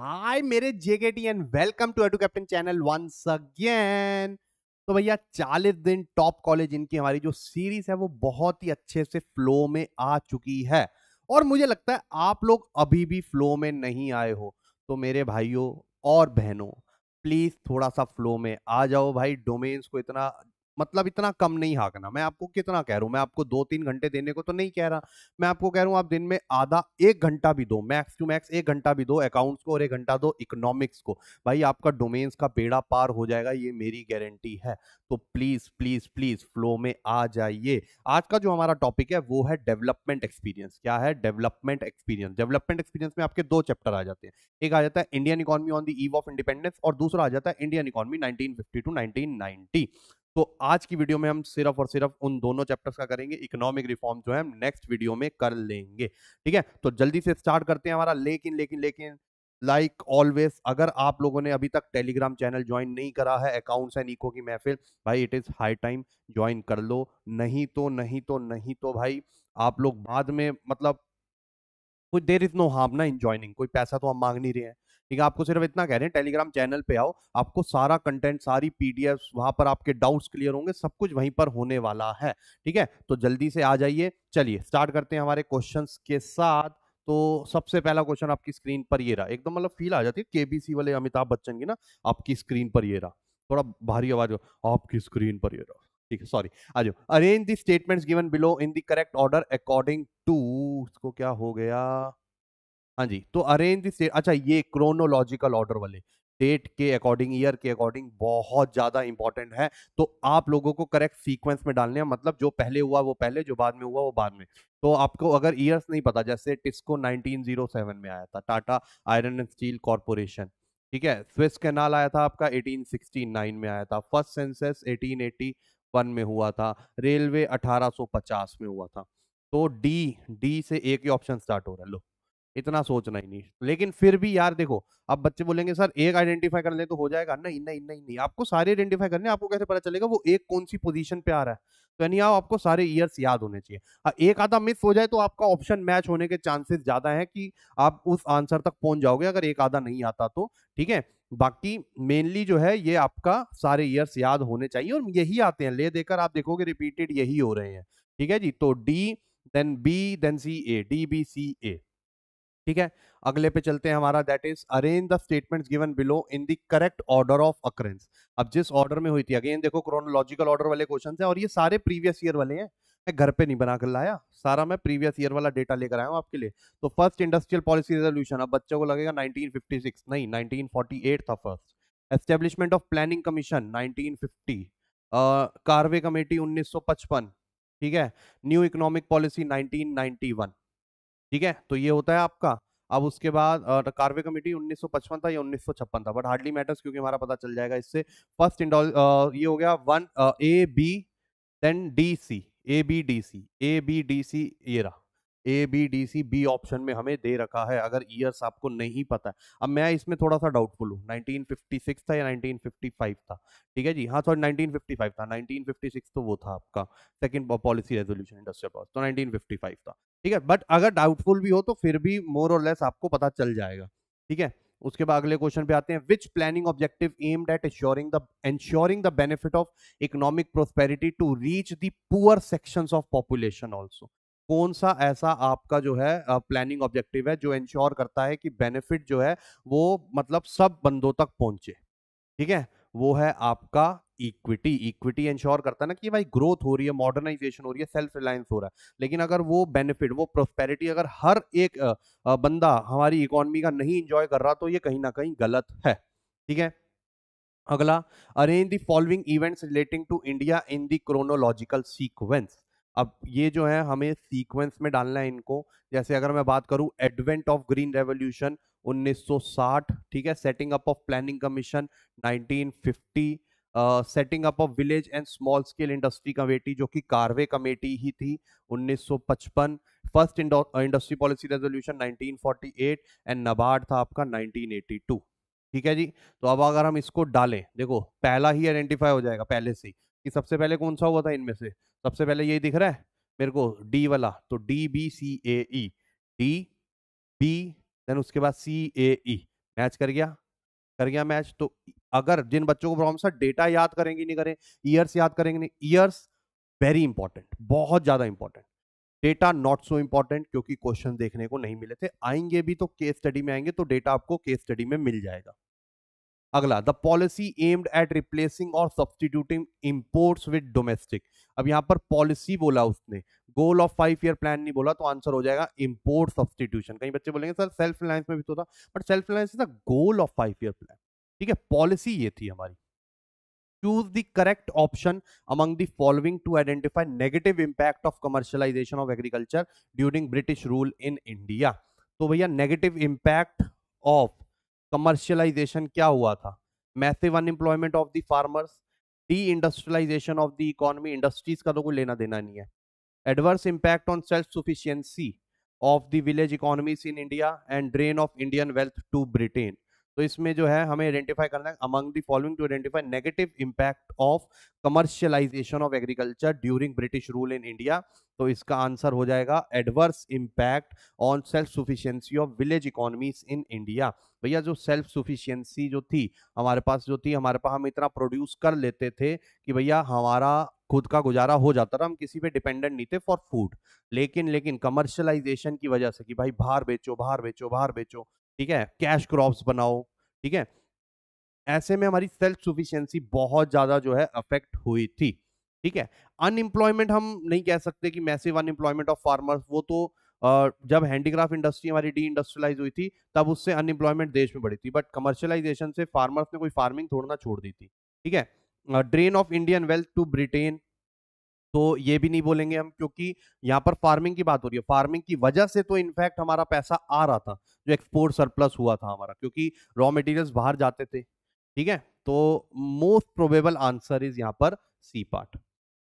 हाय मेरे जेकेटीएन welcome to एटू कैप्टन चैनल वंस अगेन तो भैया चालीस दिन टॉप कॉलेज इनकी हमारी जो सीरीज है वो बहुत ही अच्छे से फ्लो में आ चुकी है और मुझे लगता है आप लोग अभी भी फ्लो में नहीं आए हो तो मेरे भाइयों और बहनों प्लीज़ थोड़ा सा फ्लो में आ जाओ भाई डोमेन्स को इतना मतलब इतना कम नहीं हाँकना मैं आपको कितना कह रहा हूँ मैं आपको दो तीन घंटे देने को तो नहीं कह रहा मैं आपको कह रहा हूँ आप दिन में आधा एक घंटा भी दो मैक्स टू मैक्स एक घंटा भी दो अकाउंट्स को और एक घंटा दो इकोनॉमिक्स को भाई आपका डोमेन्स का बेड़ा पार हो जाएगा ये मेरी गारंटी है तो प्लीज़ प्लीज़ प्लीज़ फ्लो में आ जाइए आज का जो हमारा टॉपिक है वो है डेवलपमेंट एक्सपीरियंस क्या है डेवलपमेंट एक्सपीरियंस डेवलपमेंट एक्सपीरियंस में आपके दो चैप्टर आ जाते हैं एक आ जाता है Indian economy on the eve of independence और दूसरा आ जाता है इंडियन इकॉनमी 1950 टू 1990 तो आज की वीडियो में हम सिर्फ और सिर्फ उन दोनों चैप्टर्स का करेंगे इकोनॉमिक रिफॉर्म जो है हम नेक्स्ट वीडियो में कर लेंगे ठीक है तो जल्दी से स्टार्ट करते हैं हमारा लेकिन लेकिन लेकिन लाइक like ऑलवेज अगर आप लोगों ने अभी तक टेलीग्राम चैनल ज्वाइन नहीं करा है अकाउंट्स एंड इको की महफिल भाई it is high time join कर लो नहीं तो नहीं तो नहीं तो भाई आप लोग बाद में मतलब कुछ देर इज नो हार्म ना इन ज्वाइनिंग कोई पैसा तो हम मांग नहीं रहे हैं ठीक है आपको सिर्फ इतना कह रहे हैं टेलीग्राम चैनल पे आओ आपको सारा कंटेंट सारी पीडीएफ वहां पर आपके डाउट्स क्लियर होंगे सब कुछ वहीं पर होने वाला है ठीक है तो जल्दी से आ जाइए चलिए स्टार्ट करते हैं हमारे क्वेश्चन के साथ तो सबसे पहला क्वेश्चन आपकी स्क्रीन पर ये रहा एकदम मतलब फील आ जाती है केबीसी वाले अमिताभ बच्चन की ना आपकी स्क्रीन पर ये रहा थोड़ा भारी आवाज आपकी स्क्रीन पर ये रहा ठीक है सॉरी आज arrange the statements given below in the correct order according to इसको क्या हो गया हाँ जी तो अरेंज दिस अच्छा ये क्रोनोलॉजिकल ऑर्डर वाले डेट के अकॉर्डिंग ईयर के अकॉर्डिंग बहुत ज़्यादा इंपॉर्टेंट है तो आप लोगों को करेक्ट सीक्वेंस में डालने हैं मतलब जो पहले हुआ वो पहले जो बाद में हुआ वो बाद में तो आपको अगर ईयर्स नहीं पता जैसे टिस्को 1907 में आया था Tata iron and steel corporation ठीक है स्विस कैनाल आया था आपका 1869 में आया था फर्स्ट सेंसेस 1881 में हुआ था रेलवे 1850 में हुआ था तो डी डी से एक ही ऑप्शन स्टार्ट हो रहा है लो इतना सोचना ही नहीं लेकिन फिर भी यार देखो अब बच्चे बोलेंगे सर एक आइडेंटिफाई कर ले तो हो जाएगा नहीं नहीं नहीं नहीं आपको सारे आइडेंटिफाई करने आपको कैसे पता चलेगा वो एक कौन सी पोजीशन पे आ रहा है तो यानी आओ आपको सारे ईयर्स याद होने चाहिए हाँ, एक आधा मिस हो जाए तो आपका ऑप्शन मैच होने के चांसेस ज्यादा है कि आप उस आंसर तक पहुंच जाओगे अगर एक आधा नहीं आता तो ठीक है बाकी मेनली जो है ये आपका सारे ईयर्स याद होने चाहिए और यही आते हैं ले देकर आप देखोगे रिपीटेड यही हो रहे हैं ठीक है जी तो D then B then C A D B C A ठीक है अगले पे चलते हैं हमारा that is arrange the statement given below in the correct order of occurrence अब जिस ऑर्डर में हुई थी अगेन देखो क्रोनोलॉजिकल ऑर्डर वाले क्वेश्चन है और ये सारे प्रीवियस ईयर वाले हैं मैं घर पे नहीं बना कर लाया सारा मैं प्रीवियस ईयर वाला डेटा लेकर आया हूँ आपके लिए तो फर्स्ट इंडस्ट्रियल पॉलिसी रेजोल्यूशन अब बच्चों को लगेगा 1956 नहीं 1948 था first establishment of planning commission 1950 Karve committee 1955 ठीक है न्यू इकोनॉमिक पॉलिसी 1991 ठीक है तो ये होता है आपका अब उसके बाद तो कार्वे कमेटी 1955 था या उन्नीस था बट हार्डली मैटर्स क्योंकि हमारा पता चल जाएगा इससे फर्स्ट इंडोल ये हो गया one A B then D C A B D C A B D C ये रहा A B D C B option में हमें दे रखा है अगर ईयर्स आपको नहीं पता है अब मैं इसमें थोड़ा सा डाउटफुल हूँ 1956 था या 1955 था ठीक है जी हाँ सॉरी 1955 था 1956 तो वो था आपका second policy resolution industrial policy तो 1955 था ठीक है बट अगर डाउटफुल भी हो तो फिर भी मोर और लेस आपको पता चल जाएगा ठीक है उसके बाद अगले क्वेश्चन पे आते हैं which planning objective aimed at assuring the ensuring the benefit of economic prosperity to reach the poor sections of population also कौन सा ऐसा आपका जो है प्लानिंग ऑब्जेक्टिव है जो इंश्योर करता है कि बेनिफिट जो है वो मतलब सब बंदों तक पहुंचे ठीक है वो है आपका इक्विटी इक्विटी इंश्योर करता है ना कि भाई ग्रोथ हो रही है मॉडर्नाइजेशन हो रही है सेल्फ रिलायंस हो रहा है लेकिन अगर वो बेनिफिट वो प्रोस्पेरिटी अगर हर एक बंदा हमारी इकोनॉमी का नहीं इंजॉय कर रहा तो ये कहीं ना कहीं गलत है ठीक है अगला arrange the following events relating to India in the chronological sequence अब ये जो है हमें सीक्वेंस में डालना है इनको जैसे अगर मैं बात करूं एडवेंट ऑफ ग्रीन रेवोल्यूशन 1960 ठीक है setting up of planning commission 1950 setting up of village and small scale industry committee जो कि कार्वे कमेटी ही थी 1955 first industry policy resolution 1948 and NABARD था आपका 1982 ठीक है जी तो अब अगर हम इसको डालें देखो पहला ही आइडेंटिफाई हो जाएगा पहले से ही कि सबसे पहले कौन सा हुआ था इनमें से सबसे पहले यही दिख रहा है मेरे को डी वाला तो D B C A E D B then उसके बाद सी ए ई मैच कर गया कर गया मैच तो अगर जिन बच्चों को प्रॉब्लम सर डेटा याद करेंगे नहीं करें ईयर्स याद करेंगे नहीं ईयर्स वेरी इंपॉर्टेंट बहुत ज़्यादा important data not so important क्योंकि क्वेश्चन देखने को नहीं मिले थे आएंगे भी तो केस स्टडी में आएंगे तो डेटा आपको केस स्टडी में मिल जाएगा अगला the policy aimed at replacing और सब्सटीट्यूटिंग इम्पोर्ट्स विद डोमेस्टिक अब यहाँ पर पॉलिसी बोला उसने goal of five year plan नहीं बोला तो आंसर हो जाएगा इम्पोर्ट सब्सटीट्यूशन कहीं बच्चे बोलेंगे सर सेल्फ रिलायंस में भी तो था but self reliance is the goal of five year plan ठीक है पॉलिसी ये थी हमारी choose the correct option among the following to identify negative impact of commercialisation of agriculture during British rule in India तो भैया negative impact of commercialisation क्या हुआ था massive unemployment of the farmers deindustrialisation of the economy industries का तो कोई लेना देना नहीं है adverse impact on self sufficiency of the village economies in India and drain of Indian wealth to Britain तो इसमें जो है हमें आइडेंटिफाई करना है among the following to identify negative impact of commercialisation of agriculture during British rule in India तो इसका answer हो जाएगा adverse impact on self sufficiency of village economies in India भैया जो सेल्फ सुफिशियंसी जो थी हमारे पास जो थी हमारे पास हम इतना प्रोड्यूस कर लेते थे कि भैया हमारा खुद का गुजारा हो जाता था हम किसी पे डिपेंडेंट नहीं थे फॉर फूड लेकिन लेकिन कमर्शलाइजेशन की वजह से कि भाई बाहर बेचो बाहर बेचो बाहर बेचो ठीक है कैश क्रॉप्स बनाओ ठीक है ऐसे में हमारी सेल्फ सुफिशियंसी बहुत ज़्यादा जो है अफेक्ट हुई थी ठीक है अनएम्प्लॉयमेंट हम नहीं कह सकते कि मैसिव अनएम्प्लॉयमेंट ऑफ फार्मर्स वो तो जब हैंडीक्राफ्ट इंडस्ट्री हमारी डी इंडस्ट्रियलाइज हुई थी तब उससे अनएम्प्लॉयमेंट देश में बढ़ी थी बट कमर्शलाइजेशन से फार्मर्स ने कोई फार्मिंग थोड़ा छोड़ दी थी ठीक है drain of Indian wealth to Britain तो ये भी नहीं बोलेंगे हम क्योंकि यहाँ पर फार्मिंग की बात हो रही है फार्मिंग की वजह से तो इनफैक्ट हमारा पैसा आ रहा था जो एक्सपोर्ट सरप्लस हुआ था हमारा क्योंकि रॉ मटेरियल्स बाहर जाते थे ठीक है तो मोस्ट प्रोबेबल आंसर इज यहाँ पर सी पार्ट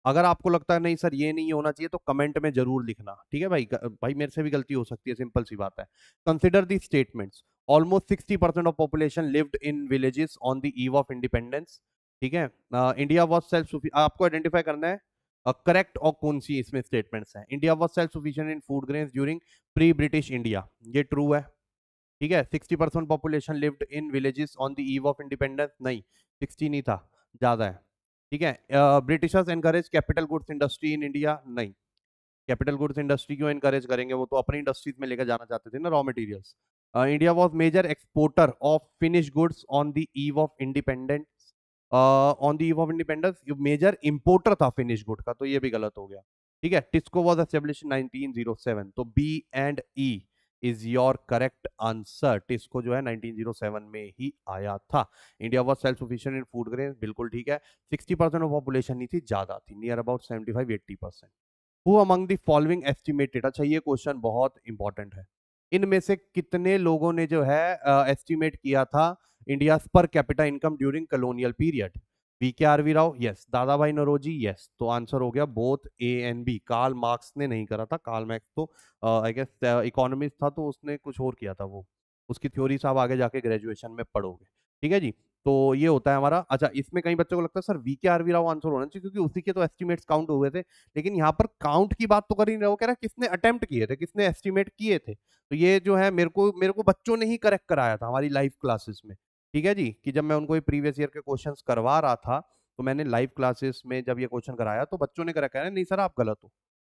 अगर आपको लगता है नहीं सर ये नहीं होना चाहिए तो कमेंट में जरूर लिखना ठीक है भाई भाई मेरे से भी गलती हो सकती है सिंपल सी बात है consider the statements almost sixty percent of population lived in villages on the eve of independence ठीक है इंडिया वॉज सेल्फ आपको आइडेंटिफाई करना है करेक्ट और कौन सी इसमें स्टेटमेंट्स हैं India was self sufficient in food grain during pre British India ये ट्रू है ठीक है sixty percent population lived in villages on the eve of independence नहीं सिक्सटी नहीं था ज़्यादा है ठीक है Britishers encourage capital goods industry in India नहीं कैपिटल गुड्स इंडस्ट्री क्यों एनकरेज करेंगे वो तो अपनी इंडस्ट्रीज में लेकर जाना चाहते थे ना raw materials India was major exporter of finish goods on the eve of independent on the of independence major importer था फिनिश गुड का तो ये भी गलत हो गया ठीक है टिस्को वॉज एस्टेब्लिश सेवन तो B and E is your correct answer TISCO जो है 1907 में ही आया था India was self sufficient in food grain बिल्कुल ठीक है 60 परसेंट ऑफ पॉपुलेशन नहीं थी ज्यादा थी near about 75 80 percent who among the following estimated अच्छा ये क्वेश्चन बहुत इंपॉर्टेंट है इनमें से कितने लोगों ने जो है एस्टिमेट किया था India per capita income during colonial period V K R V Rao yes Dadabhai Naoroji yes तो आंसर हो गया both A and B Karl Marx ने नहीं करा था कार्ल मार्क्स तो आई गेस इकोनॉमिस्ट था तो उसने कुछ और किया था वो उसकी थ्योरी आप आगे जाके ग्रेजुएशन में पढ़ोगे ठीक है जी तो ये होता है हमारा अच्छा इसमें कई बच्चों को लगता है sir V K R V Rao answer होना चाहिए क्योंकि उसी के तो एस्टिमेट्स काउंट हुए थे लेकिन यहाँ पर काउंट की बात तो कर ही रहा हूँ कह रहा किसने अटेम्प्ट किए थे किसने एस्टिमेट किए थे तो ये जो है मेरे को मेरे को बच्चों ने ही करेक्ट कराया था हमारी लाइव क्लासेस में ठीक है जी कि जब मैं उनको प्रीवियस ईयर के क्वेश्चन करवा रहा था तो मैंने लाइव क्लासेस में जब ये क्वेश्चन कराया तो बच्चों ने करेक्ट कराया नहीं सर आप गलत हो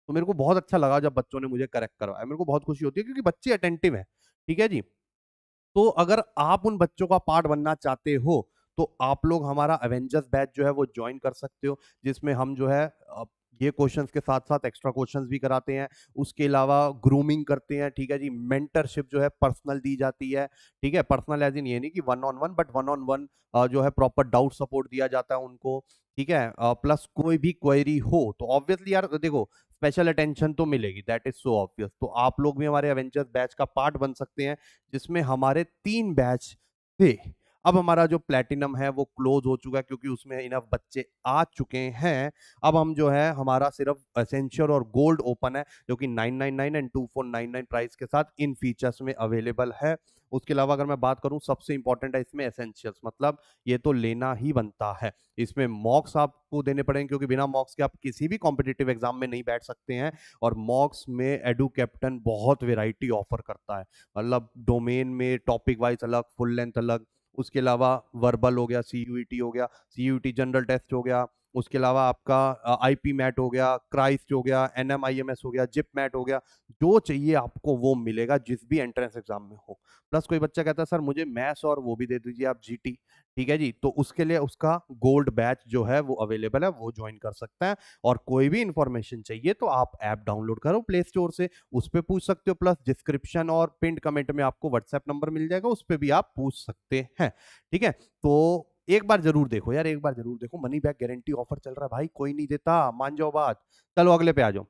तो मेरे को बहुत अच्छा लगा जब बच्चों ने मुझे करेक्ट करवाया मेरे को बहुत खुशी होती है क्योंकि बच्चे अटेंटिव है ठीक है जी तो अगर आप उन बच्चों का पार्ट बनना चाहते हो तो आप लोग हमारा एवेंजर्स बैच जो है वो ज्वाइन कर सकते हो जिसमें हम जो है ये क्वेश्चंस के साथ साथ एक्स्ट्रा क्वेश्चंस भी कराते हैं उसके अलावा ग्रूमिंग करते हैं ठीक है जी मेंटरशिप जो है पर्सनल दी जाती है ठीक है पर्सनल एज इन ये नहीं कि one on one but one on one जो है प्रॉपर डाउट सपोर्ट दिया जाता है उनको ठीक है प्लस कोई भी क्वेरी हो तो ऑब्वियसली यार देखो स्पेशल अटेंशन तो मिलेगी दैट इज सो ऑब्वियस तो आप लोग भी हमारे एवेंजर्स बैच का पार्ट बन सकते हैं जिसमें हमारे तीन बैच थे अब हमारा जो प्लेटिनम है वो क्लोज हो चुका है क्योंकि उसमें इनफ बच्चे आ चुके हैं अब हम जो है हमारा सिर्फ असेंशियल और गोल्ड ओपन है जो कि 999 एंड 2499 प्राइस के साथ इन फीचर्स में अवेलेबल है उसके अलावा अगर मैं बात करूं सबसे इंपॉर्टेंट है इसमें एसेंशियल्स मतलब ये तो लेना ही बनता है इसमें मॉक्स आपको देने पड़ेंगे क्योंकि बिना मॉक्स के आप किसी भी कॉम्पिटेटिव एग्जाम में नहीं बैठ सकते हैं और मॉक्स में एडू कैप्टन बहुत वेराइटी ऑफर करता है मतलब डोमेन में टॉपिक वाइज अलग फुल लेंथ अलग उसके अलावा वर्बल हो गया सी e हो गया सी जनरल टेस्ट हो गया उसके अलावा आपका आईपी मैट हो गया क्राइस्ट हो गया एनएमआईएमएस हो गया जिप मैट हो गया जो चाहिए आपको वो मिलेगा जिस भी एंट्रेंस एग्जाम में हो प्लस कोई बच्चा कहता है सर मुझे मैथ्स और वो भी दे दीजिए आप जीटी ठीक है जी तो उसके लिए उसका गोल्ड बैच जो है वो अवेलेबल है वो ज्वाइन कर सकते हैं और कोई भी इंफॉर्मेशन चाहिए तो आप ऐप डाउनलोड करो प्ले स्टोर से उस पर पूछ सकते हो प्लस डिस्क्रिप्शन और पिंड कमेंट में आपको व्हाट्सएप नंबर मिल जाएगा उस पर भी आप पूछ सकते हैं ठीक है तो एक बार जरूर देखो यार एक बार जरूर देखो मनी बैक गारंटी ऑफर चल रहा है भाई कोई नहीं देता मान जाओ बात चलो अगले पे आ जाओ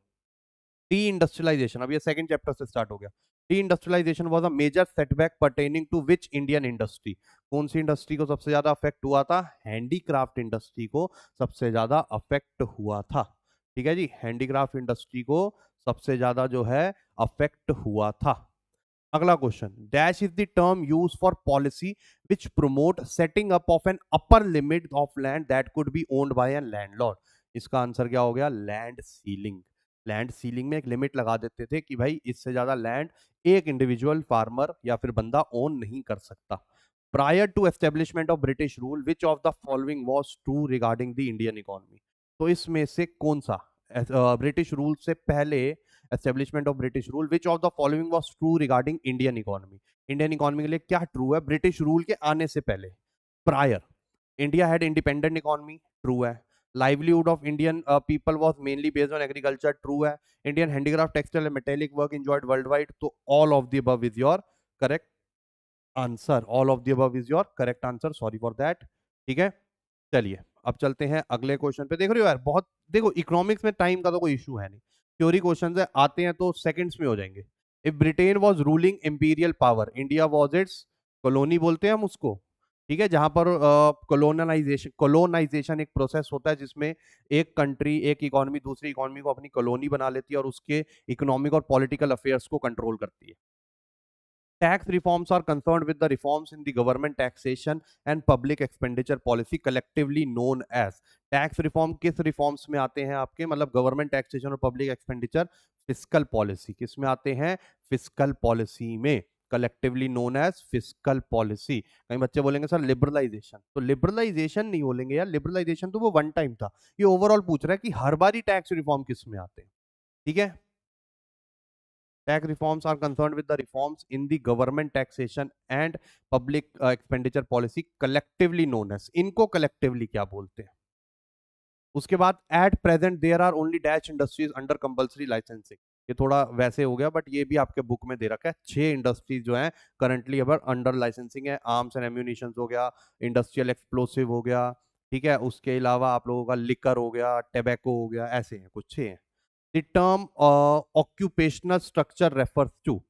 डी इंडस्ट्रियलाइजेशन अब ये सेकंड चैप्टर से स्टार्ट हो गया deindustrialization was a major setback pertaining to which Indian industry कौन सी इंडस्ट्री को सबसे ज्यादा अफेक्ट हुआ था हैंडीक्राफ्ट इंडस्ट्री को सबसे ज्यादा अफेक्ट हुआ था ठीक है जी हैंडीक्राफ्ट इंडस्ट्री को सबसे ज्यादा जो है अफेक्ट हुआ था अगला question dash is the term use for policy which promote setting up of an upper limit of land that could be owned by an landlord इसका आंसर क्या हो गया लैंड सीलिंग लैंड सीलिंग में एक limit लगा देते थे कि भाई इससे ज्यादा लैंड एक इंडिविजुअल फार्मर या फिर बंदा ओन नहीं कर सकता prior to establishment of British rule which of the following was true regarding the Indian economy तो इसमें से कौन सा ब्रिटिश रूल से पहले establishment of British rule which of the following was true regarding Indian economy Indian economy के लिए क्या ट्रू है ब्रिटिश रूल के आने से पहले prior India had independent economy true है livelihood of Indian people was mainly based on agriculture true है Indian handicraft textile and metallic work enjoyed world wide तो all of the above is your correct answer all of the above is your correct answer sorry for that ठीक है चलिए अब चलते हैं अगले question पे देख रहे हो यार बहुत देखो इकोनॉमिक्स में टाइम का तो कोई इशू है नहीं थ्योरी क्वेश्चन है आते हैं तो सेकेंड्स में हो जाएंगे if Britain was ruling imperial power India was its colony बोलते हैं हम उसको ठीक है जहां पर कॉलोनाइजेशन uh, कॉलोनाइजेशन एक प्रोसेस होता है जिसमें एक कंट्री एक इकोनॉमी दूसरी इकोनॉमी को अपनी कॉलोनी बना लेती है और उसके इकोनॉमिक और पॉलिटिकल अफेयर्स को कंट्रोल करती है Tax reforms are concerned with the reforms in the government taxation and public expenditure policy collectively known as tax reform किस रिफॉर्म्स में आते हैं आपके मतलब गवर्नमेंट टैक्सेशन और पब्लिक एक्सपेंडिचर फिस्कल पॉलिसी किस में आते हैं फिस्कल पॉलिसी में collectively known as physical policy कई बच्चे बोलेंगे सर लिबरलाइजेशन तो लिबरलाइजेशन नहीं बोलेंगे यार लिबरलाइजेशन तो वो वन टाइम था ये ओवरऑल पूछ रहा है कि हर बार ही टैक्स रिफॉर्म किस में आते हैं ठीक है tax reforms are concerned with the reforms in the government taxation and public uh, expenditure policy collectively known as इनको collectively क्या बोलते हैं उसके बाद at present there are only dash industries under compulsory licensing ये थोड़ा वैसे हो गया बट ये भी आपके बुक में दे रखा है छह इंडस्ट्रीज जो हैं करंटली अब अंडर लाइसेंसिंग है आर्म्स एंड एम्यूनिशन हो गया इंडस्ट्रियल एक्सप्लोसिव हो गया ठीक है उसके अलावा आप लोगों का लिकर हो गया टेबैको हो गया ऐसे हैं कुछ छः हैं the term uh, occupational structure refers to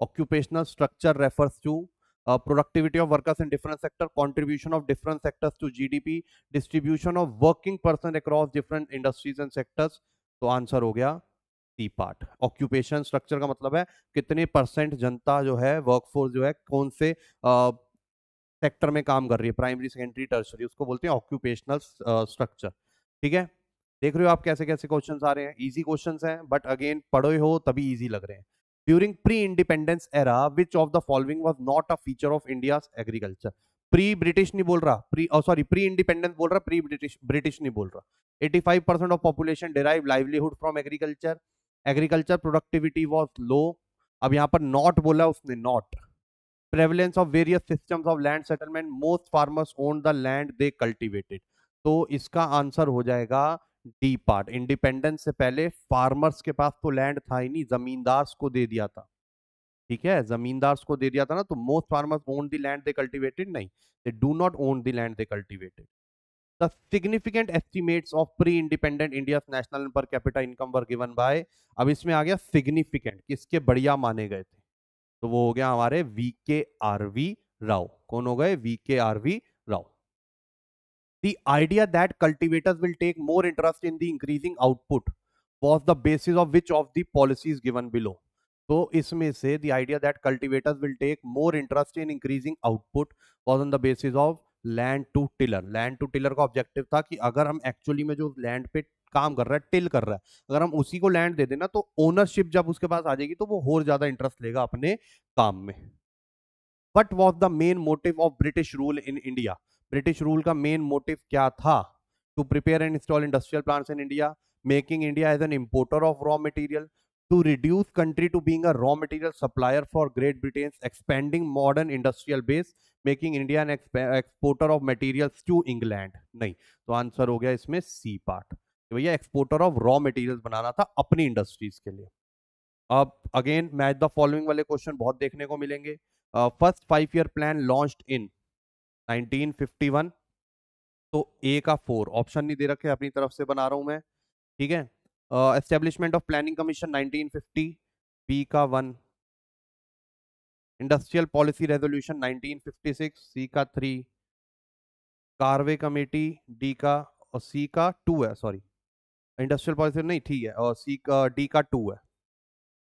occupational structure refers to uh, productivity of workers in different sector contribution of different sectors to gdp distribution of working person across different industries and sectors तो answer हो गया C part occupation structure का मतलब है कितने percent जनता जो है वर्कफोर्स जो है कौन से आ, सेक्टर में काम कर रही है प्राइमरी सेकेंडरी टर्सरी उसको बोलते हैं ऑक्यूपेशनल स्ट्रक्चर ठीक है देख रहे हो आप कैसे कैसे क्वेश्चन आ रहे हैं ईजी क्वेश्चन हैं बट अगेन पढ़े हो तभी ईजी लग रहे हैं during pre independence era which of the following was not a feature of India agriculture pre British नहीं बोल रहा प्री सॉरी प्री इंडिपेंडेंस बोल रहा प्री ब्रिटिश ब्रिटिश नहीं बोल रहा 85 percent of population derive livelihood from agriculture agriculture productivity was low अब यहाँ पर नॉट बोला उसने not prevalence of various systems of land settlement most farmers own the land they cultivated तो इसका आंसर हो जाएगा डी पार्ट इंडिपेंडेंस से पहले फार्मर्स के पास तो लैंड था ही नहीं जमींदार्स को दे दिया था ठीक है जमींदार्स को दे दिया था ना तो most farmers own the land they cultivated नहीं they do not own the land they cultivated the significant estimates of pre independent India national per capital income were given by अब इसमें आ गया सिग्निफिकेंट किसके बढ़िया माने गए थे तो वो हो गया हमारे we K R V Rao कौन हो गए V K R V The idea that cultivators will take more interest in the increasing output was the basis of which of the policies given below. तो इसमें से the idea that cultivators will take more interest in increasing output was on the basis of land to tiller land to tiller का objective था कि अगर हम actually में जो लैंड पे काम कर रहा है टिल कर रहा है अगर हम उसी को लैंड दे देना तो ओनरशिप जब उसके पास आ जाएगी तो वो और ज्यादा इंटरेस्ट लेगा अपने काम में what was the main motive of British rule in India British rule का मेन मोटिव क्या था to prepare and install industrial plants in India making India as an importer of raw material to reduce country to being raw material supplier for Great Britain expending modern industrial base making India an exporter of material to England नहीं तो answer हो गया इसमें C part भैया exporter of raw material बनाना था अपनी industries के लिए अब अगेन मैच द फॉलोइंग वाले क्वेश्चन बहुत देखने को मिलेंगे first five year plan launch in 1951 तो ए का फोर ऑप्शन नहीं दे रखे अपनी तरफ से बना रहा हूं मैं ठीक है establishment of planning commission 1950 B का one industrial policy resolution 1956 C का थ्री कार्वे कमेटी डी का और सी का टू है सॉरी इंडस्ट्रियल पॉलिसी नहीं ठीक है और सी का डी का टू है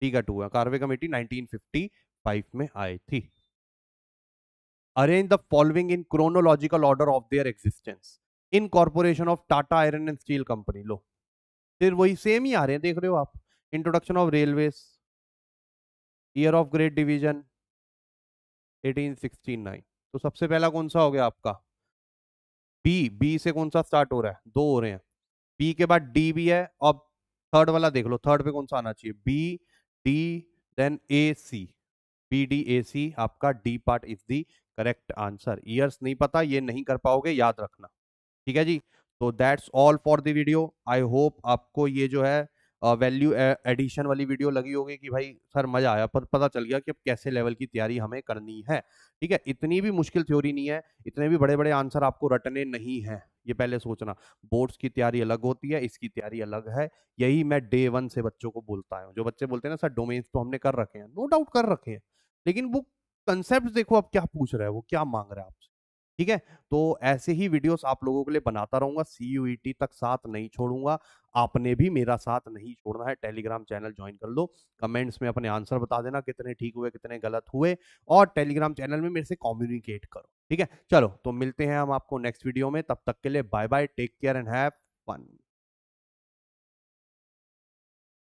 डी का टू है कार्वे कमेटी 1955 में आई थी arrange the following in chronological order of their existence in corporation of Tata iron and steel company लो फिर वही सेम ही आ रहे हैं देख रहे हो आप introduction of railway year of great division 1869 तो सबसे पहला कौन सा हो गया आपका बी बी से कौन सा स्टार्ट हो रहा है दो हो रहे हैं बी के बाद डी भी है अब थर्ड वाला देख लो थर्ड पे कौन सा आना चाहिए B D then A C B D A C आपका D part is the correct answer years नहीं पता ये नहीं कर पाओगे याद रखना ठीक है जी तो that's all for the video I hope आपको ये जो है वैल्यू एडिशन वाली वीडियो लगी होगी कि भाई सर मज़ा आया पर पता चल गया कि अब कैसे लेवल की तैयारी हमें करनी है ठीक है इतनी भी मुश्किल थ्योरी नहीं है इतने भी बड़े बड़े आंसर आपको रटने नहीं हैं ये पहले सोचना बोर्ड्स की तैयारी अलग होती है इसकी तैयारी अलग है यही मैं डे वन से बच्चों को बोलता हूँ जो बच्चे बोलते हैं ना सर डोमेन्स तो हमने कर रखे हैं नो डाउट कर रखे हैं लेकिन वो कंसेप्ट देखो आप क्या पूछ रहे हैं वो क्या मांग रहे हैं आपसे ठीक है तो ऐसे ही वीडियोस आप लोगों के लिए बनाता रहूंगा सी e तक साथ नहीं छोड़ूंगा आपने भी मेरा साथ नहीं छोड़ना है टेलीग्राम चैनल ज्वाइन कर लो कमेंट्स में अपने आंसर बता देना कितने ठीक हुए कितने गलत हुए और टेलीग्राम चैनल में मेरे से कॉम्युनिकेट करो ठीक है चलो तो मिलते हैं हम आपको नेक्स्ट वीडियो में तब तक के लिए bye bye take care and have fun